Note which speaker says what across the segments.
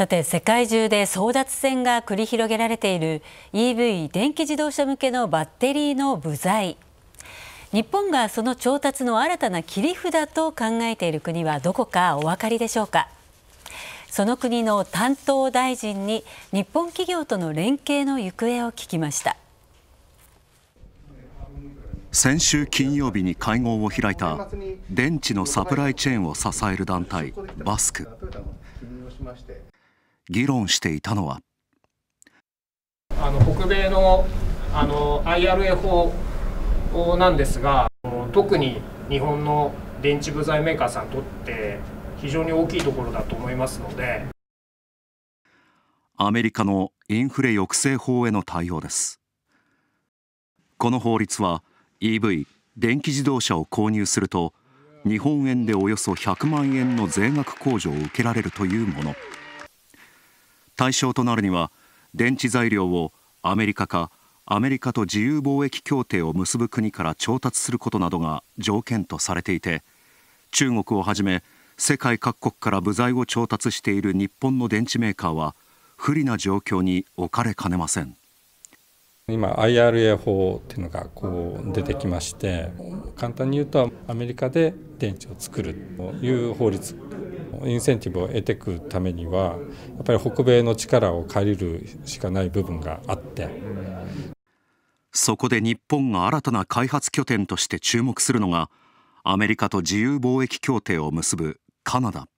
Speaker 1: さて世界中で争奪戦が繰り広げられている EV 電気自動車向けのバッテリーの部材日本がその調達の新たな切り札と考えている国はどこかお分かりでしょうかその国の担当大臣に日本企業との連携の行方を聞きました先週金曜日に会合を開いた電池のサプライチェーンを支える団体バスク議論していたのはあの北米のあの IRA 法なんですが特に日本の電池部材メーカーさんにとって非常に大きいところだと思いますのでアメリカのインフレ抑制法への対応ですこの法律は EV 電気自動車を購入すると日本円でおよそ100万円の税額控除を受けられるというもの。対象となるには、電池材料をアメリカかアメリカと自由貿易協定を結ぶ国から調達することなどが条件とされていて、中国をはじめ世界各国から部材を調達している日本の電池メーカーは不利な状況に置かれかねません。今 IRA 法っていうのがこう出てきまして簡単に言うとアメリカで電池を作るという法律インセンティブを得ていくためにはやっぱり北米の力を借りるしかない部分があってそこで日本が新たな開発拠点として注目するのがアメリカと自由貿易協定を結ぶカナダ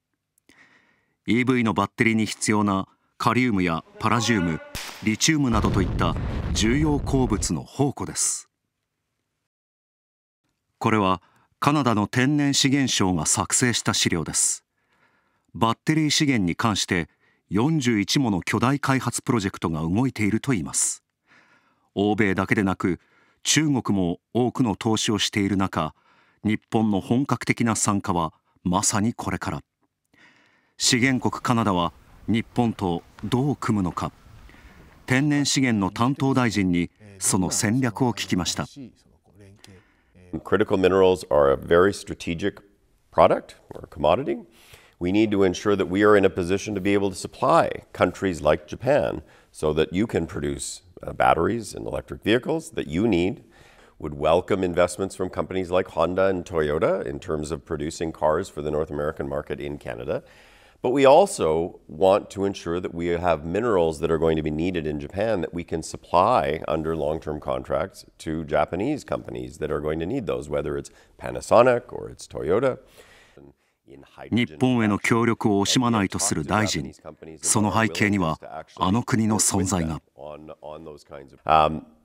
Speaker 1: EV のバッテリーに必要なカリウムやパラジウムリチウムなどといった重要鉱物の宝庫ですこれはカナダの天然資源省が作成した資料ですバッテリー資源に関して41もの巨大開発プロジェクトが動いているといいます。欧米だけでなく、中国も多くの投資をしている中、日本の本格的な参加はまさにこれから。資源国カナダは日本とどう組むのか。天然資源の担当大臣にその戦略を聞きました。
Speaker 2: Critical minerals are a very strategic product or commodity. we need to ensure that we are in a position to be able to supply countries like Japan so that you can produce uh, batteries and electric vehicles that you need. Would welcome investments from companies like Honda and Toyota in terms of producing cars for the North American market in Canada. But we also want to ensure that we have minerals that are going to be needed in Japan that we can supply under long term contracts to Japanese companies that are going to need those, whether it's Panasonic or it's Toyota.
Speaker 1: 日本への協力を惜しまないとする大臣、
Speaker 2: その背景にはあの国の存在が。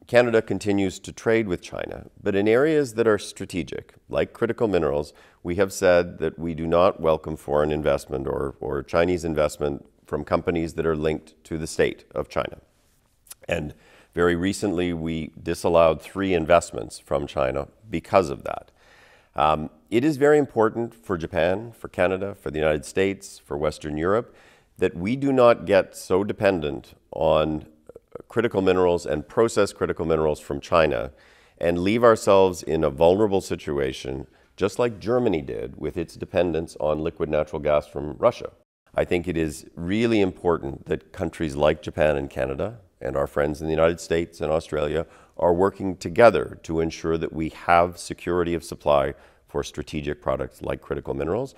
Speaker 2: Canada continues to trade with China, but in areas that are strategic, like critical minerals, we have said that we do not welcome foreign investment or, or Chinese investment from companies that are linked to the state of China. And very recently, we disallowed three investments from China because of that. Um, it is very important for Japan, for Canada, for the United States, for Western Europe, that we do not get so dependent on critical minerals and process critical minerals from China and leave ourselves in a vulnerable situation, just like Germany did with its dependence on liquid natural gas from Russia. I think it is really important that countries like Japan and Canada, and our friends in the United States and Australia are working together to ensure that we have security of supply for strategic products like critical minerals.